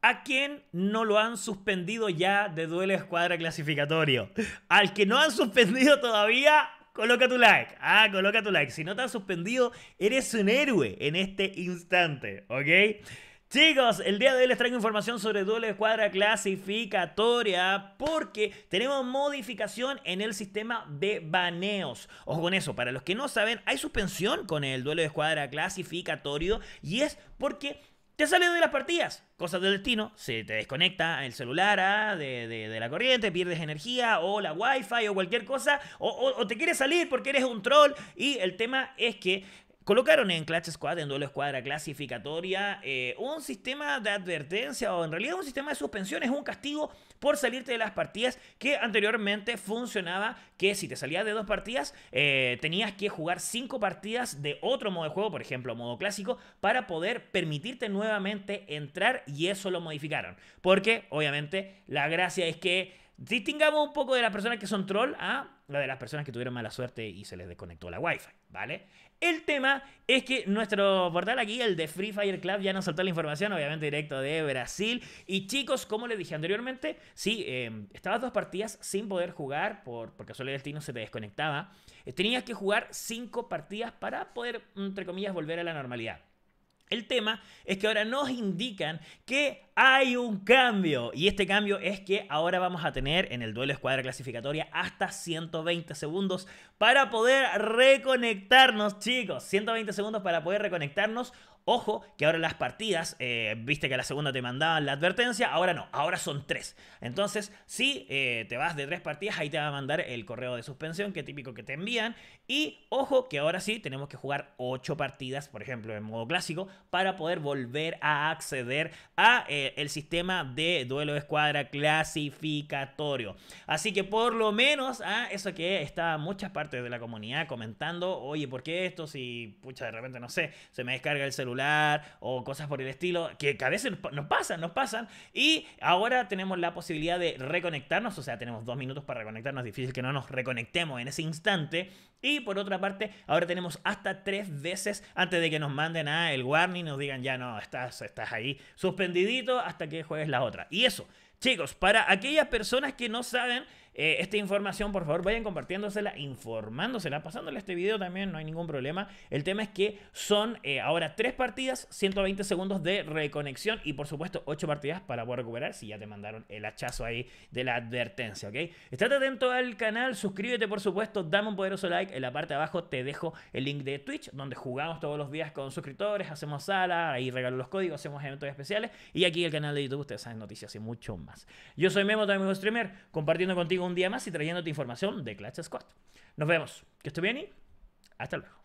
¿A quién no lo han suspendido ya de duelo de escuadra clasificatorio? Al que no han suspendido todavía, coloca tu like. Ah, coloca tu like. Si no te han suspendido, eres un héroe en este instante, ¿ok? Chicos, el día de hoy les traigo información sobre duelo de escuadra clasificatoria porque tenemos modificación en el sistema de baneos. Ojo con eso, para los que no saben, hay suspensión con el duelo de escuadra clasificatorio y es porque te sale de las partidas. Cosas del destino. Se te desconecta el celular ah, de, la corriente, pierdes energía o la wifi o cualquier cosa. o te quieres salir porque eres un troll. Y el tema es que Colocaron en Clash Squad, en duelo escuadra clasificatoria, eh, un sistema de advertencia o en realidad un sistema de suspensión, es un castigo por salirte de las partidas que anteriormente funcionaba, que si te salías de dos partidas eh, tenías que jugar cinco partidas de otro modo de juego, por ejemplo modo clásico, para poder permitirte nuevamente entrar y eso lo modificaron. Porque obviamente la gracia es que Distingamos un poco de las personas que son troll a la de las personas que tuvieron mala suerte y se les desconectó la wifi ¿vale? El tema es que nuestro portal aquí, el de Free Fire Club, ya nos saltó la información, obviamente directo de Brasil. Y chicos, como les dije anteriormente, sí, em, estabas dos partidas sin poder jugar, por, porque el destino se te desconectaba. Eh, tenías que jugar cinco partidas para poder, entre comillas, volver a la normalidad. El tema es que ahora nos indican que hay un cambio y este cambio es que ahora vamos a tener en el duelo escuadra clasificatoria hasta 120 segundos para poder reconectarnos, chicos. 120 segundos para poder reconectarnos. Ojo, que ahora las partidas, eh, viste que a la segunda te mandaban la advertencia, ahora no, ahora son tres. Entonces, si eh, te vas de tres partidas, ahí te va a mandar el correo de suspensión, que típico que te envían. Y ojo, que ahora sí tenemos que jugar ocho partidas, por ejemplo, en modo clásico, para poder volver a acceder a eh, el sistema de duelo de escuadra clasificatorio. Así que por lo menos ah, eso que está muchas partes de la comunidad comentando, oye, ¿por qué esto? Si, pucha, de repente, no sé, se me descarga el celular o cosas por el estilo, que, que a veces nos pasan, nos pasan. Y ahora tenemos la posibilidad de reconectarnos, o sea, tenemos dos minutos para reconectarnos, difícil que no nos reconectemos en ese instante y por otra parte, ahora tenemos hasta tres veces antes de que nos manden a el warning, nos digan ya no, estás, estás ahí suspendidito hasta que juegues la otra. Y eso, Chicos, para aquellas personas que no saben eh, esta información, por favor, vayan compartiéndosela, informándosela, pasándole este video también, no hay ningún problema. El tema es que son eh, ahora tres partidas, 120 segundos de reconexión y, por supuesto, ocho partidas para poder recuperar si ya te mandaron el hachazo ahí de la advertencia, ¿ok? Estate atento al canal, suscríbete, por supuesto, dame un poderoso like. En la parte de abajo te dejo el link de Twitch, donde jugamos todos los días con suscriptores, hacemos sala, ahí regalo los códigos, hacemos eventos especiales. Y aquí el canal de YouTube, ustedes saben noticias y mucho más. Yo soy Memo, también streamer, compartiendo contigo un día más y trayéndote información de Clash Squad. Nos vemos. Que esté bien y hasta luego.